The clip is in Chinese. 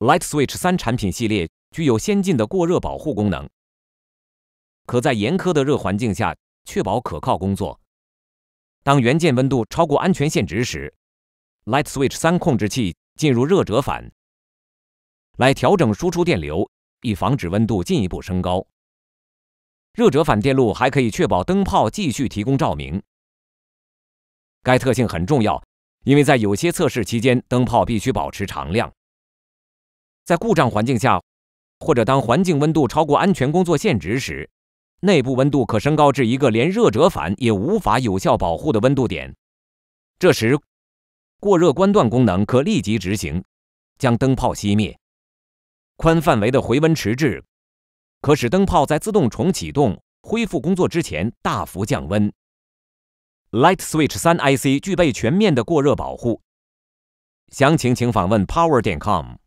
LightSwitch 三产品系列具有先进的过热保护功能，可在严苛的热环境下确保可靠工作。当元件温度超过安全限值时，LightSwitch 三控制器进入热折返，来调整输出电流，以防止温度进一步升高。热折返电路还可以确保灯泡继续提供照明。该特性很重要，因为在有些测试期间，灯泡必须保持常亮。在故障环境下，或者当环境温度超过安全工作限值时，内部温度可升高至一个连热折返也无法有效保护的温度点。这时，过热关断功能可立即执行，将灯泡熄灭。宽范围的回温迟滞可使灯泡在自动重启动恢复工作之前大幅降温。Light Switch 3 IC 具备全面的过热保护。详情请访问 power.com。